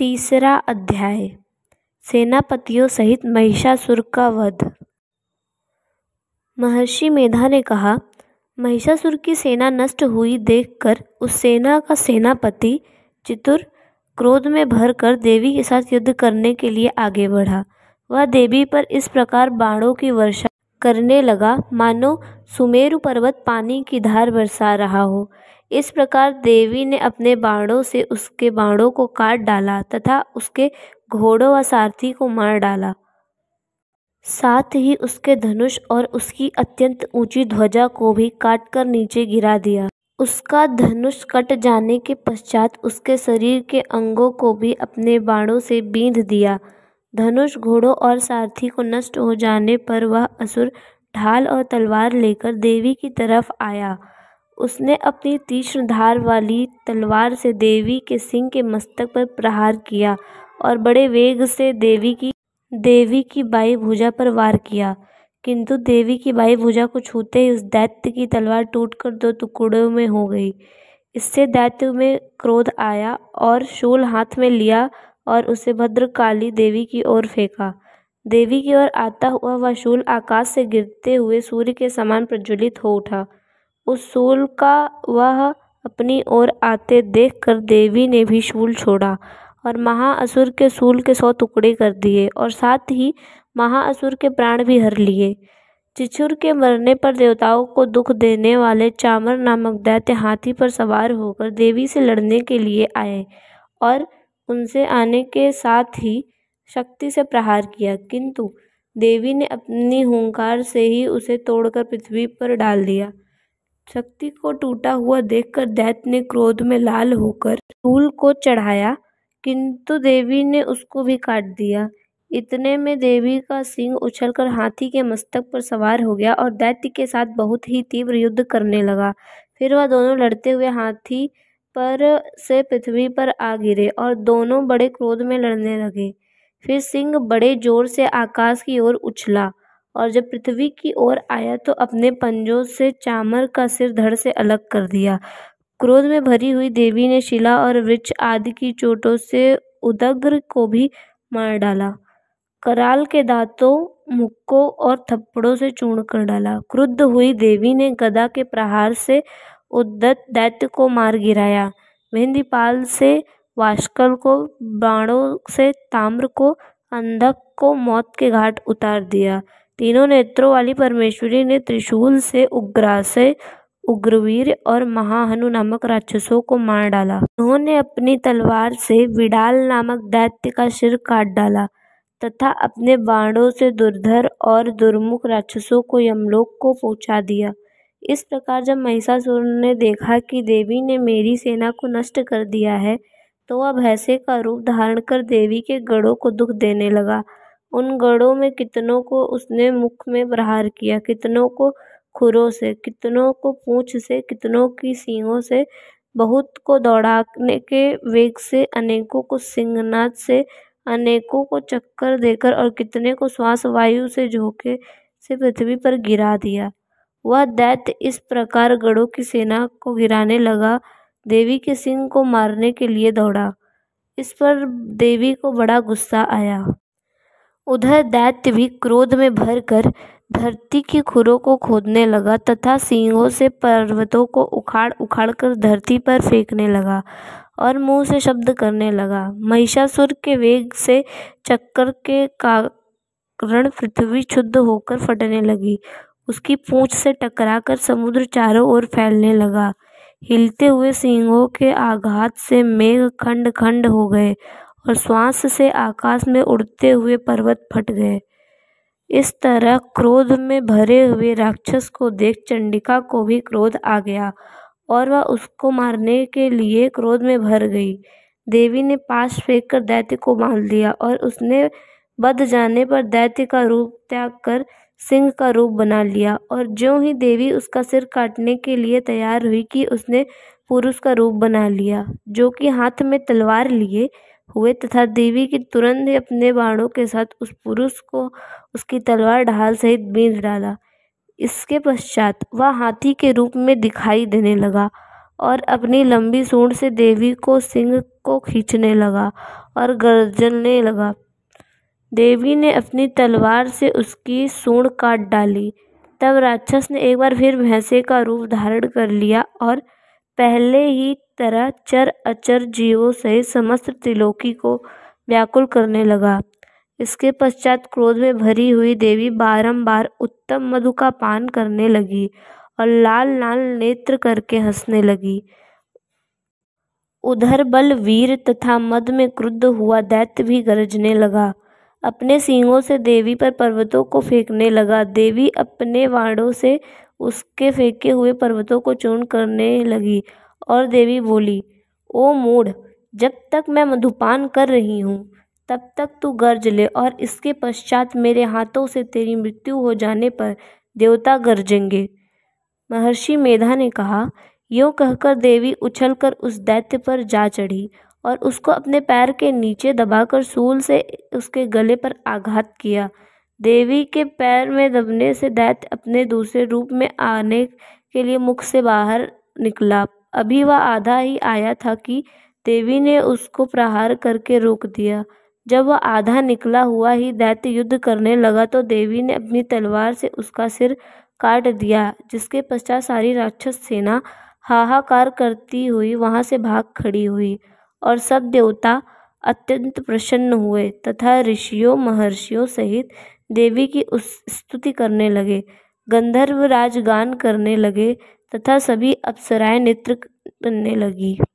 तीसरा अध्याय सेनापतियों सहित महिषासुर का वध महर्षि मेधा ने कहा महिषासुर की सेना नष्ट हुई देखकर उस सेना का सेनापति चितुर क्रोध में भरकर देवी के साथ युद्ध करने के लिए आगे बढ़ा वह देवी पर इस प्रकार बाणों की वर्षा करने लगा मानो सुमेरु पर्वत पानी की धार बरसा रहा हो इस प्रकार देवी ने अपने बाणों से उसके बाणों को काट डाला तथा उसके घोड़ों व सारथी को मार डाला साथ ही उसके धनुष और उसकी अत्यंत ऊंची ध्वजा को भी काटकर नीचे गिरा दिया उसका धनुष कट जाने के पश्चात उसके शरीर के अंगों को भी अपने बाणों से बींध दिया धनुष घोड़ों और सारथी को नष्ट हो जाने पर वह असुर ढाल और तलवार लेकर देवी की तरफ आया उसने अपनी तीक्ष्ण धार वाली तलवार से देवी के सिंह के मस्तक पर प्रहार किया और बड़े वेग से देवी की देवी की बाई भुजा पर वार किया किंतु देवी की बाई भुजा को छूते ही उस दैत्य की तलवार टूटकर दो टुकड़ों में हो गई इससे दैत्य में क्रोध आया और शूल हाथ में लिया और उसे भद्रकाली देवी की ओर फेंका देवी की ओर आता हुआ वह शूल आकाश से गिरते हुए सूर्य के समान प्रज्वलित हो उठा उस शूल का वह अपनी ओर आते देखकर देवी ने भी शूल छोड़ा और महाअसुर के सूल के सौ टुकड़े कर दिए और साथ ही महाअसुर के प्राण भी हर लिए चिचुर के मरने पर देवताओं को दुख देने वाले चामर नामक दैत्य हाथी पर सवार होकर देवी से लड़ने के लिए आए और उनसे आने के साथ ही शक्ति से प्रहार किया किंतु देवी ने अपनी हूंकार से ही उसे तोड़कर पृथ्वी पर डाल दिया शक्ति को टूटा हुआ देखकर दैत्य ने क्रोध में लाल होकर फूल को चढ़ाया किंतु देवी ने उसको भी काट दिया इतने में देवी का सिंह उछलकर हाथी के मस्तक पर सवार हो गया और दैत्य के साथ बहुत ही तीव्र युद्ध करने लगा फिर वह दोनों लड़ते हुए हाथी पर से पृथ्वी पर आ गिरे और दोनों बड़े क्रोध में लड़ने लगे फिर सिंह बड़े जोर से आकाश की ओर उछला और जब पृथ्वी की ओर आया तो अपने पंजों से चामर का सिर धड़ से अलग कर दिया क्रोध में भरी हुई देवी ने शिला और वृक्ष आदि की चोटों से उदग्र को भी मार डाला कराल के दांतों मुक्कों और थप्पड़ों से चूर्ण कर डाला क्रुद्ध हुई देवी ने गदा के प्रहार से उद्धत दैत्य को मार गिराया मेहंदीपाल से वाष्कल को बाणों से ताम्र को अंधक को मौत के घाट उतार दिया तीनों नेत्रों वाली परमेश्वरी ने त्रिशूल से उग्रासय उग्रवीर और महाहनु नामक राक्षसों को मार डाला उन्होंने अपनी तलवार से विडाल नामक दैत्य का सिर काट डाला तथा अपने बाणों से दुर्धर और दुर्मुख राक्षसों को यमलोक को पहुंचा दिया इस प्रकार जब महिषासुर ने देखा कि देवी ने मेरी सेना को नष्ट कर दिया है तो वह भैंसे का रूप धारण कर देवी के गढ़ों को दुख देने लगा उन गढ़ों में कितनों को उसने मुख में प्रहार किया कितनों को खुरों से कितनों को पूँछ से कितनों की सींगों से बहुत को दौड़ाने के वेग से अनेकों को सिंगनाद से अनेकों को चक्कर देकर और कितने को श्वास वायु से झोंके से पृथ्वी पर गिरा दिया वह दैत्य इस प्रकार गढ़ों की सेना को गिराने लगा देवी के सिंह को मारने के लिए दौड़ा इस पर देवी को बड़ा गुस्सा आया उधर दैत्य भी क्रोध में भर कर धरती की खुरों को खोदने लगा तथा सिंहों से पर्वतों को उखाड़ उखाड़ कर धरती पर फेंकने लगा और मुंह से शब्द करने लगा महिषासुर के वेग से चक्कर के कारण पृथ्वी क्षुद्ध होकर फटने लगी उसकी पूंछ से टकराकर समुद्र चारों ओर फैलने लगा हिलते हुए सिंहों के आघात से मेघ खंड खंड हो गए और श्वास से आकाश में उड़ते हुए पर्वत फट गए इस तरह क्रोध में भरे हुए राक्षस को देख चंडिका को भी क्रोध आ गया और वह उसको मारने के लिए क्रोध में भर गई देवी ने पास फेंक कर दैत्य को बांध दिया और उसने बद जाने पर दैत्य का रूप त्याग कर सिंह का रूप बना लिया और ज्यों ही देवी उसका सिर काटने के लिए तैयार हुई कि उसने पुरुष का रूप बना लिया जो कि हाथ में तलवार लिए हुए तथा देवी की तुरंत ही अपने बाणों के साथ उस पुरुष को उसकी तलवार ढाल सहित बीज डाला इसके पश्चात वह हाथी के रूप में दिखाई देने लगा और अपनी लंबी सूंड से देवी को सिंह को खींचने लगा और गरजने लगा देवी ने अपनी तलवार से उसकी सूँड काट डाली तब राक्षस ने एक बार फिर भैंसे का रूप धारण कर लिया और पहले ही तरह चर अचर जीवों सहित समस्त त्रिलोकी को व्याकुल करने लगा इसके पश्चात क्रोध में भरी हुई देवी बारंबार उत्तम मधु का पान करने लगी और लाल लाल नेत्र करके हंसने लगी उधर बल वीर तथा मद में क्रुद्ध हुआ दैत्य भी गरजने लगा अपने सींगों से देवी पर पर्वतों को फेंकने लगा देवी अपने वाणों से उसके फेंके हुए पर्वतों को चूर्ण करने लगी और देवी बोली ओ मूढ़ जब तक मैं मधुपान कर रही हूँ तब तक तू गर्ज ले और इसके पश्चात मेरे हाथों से तेरी मृत्यु हो जाने पर देवता गरजेंगे महर्षि मेधा ने कहा यो कहकर देवी उछलकर उस दैत्य पर जा चढ़ी और उसको अपने पैर के नीचे दबाकर सूल से उसके गले पर आघात किया देवी के पैर में दबने से दैत्य अपने दूसरे रूप में आने के लिए मुख से बाहर निकला अभी वह आधा ही आया था कि देवी ने उसको प्रहार करके रोक दिया जब वह आधा निकला हुआ ही दैत्य युद्ध करने लगा तो देवी ने अपनी तलवार से उसका सिर काट दिया जिसके पश्चात सारी राक्षस सेना हाहाकार करती हुई वहाँ से भाग खड़ी हुई और सब देवता अत्यंत प्रसन्न हुए तथा ऋषियों महर्षियों सहित देवी की उस स्तुति करने लगे गंधर्व राज गान करने लगे तथा सभी अप्सराएं नृत्य करने लगी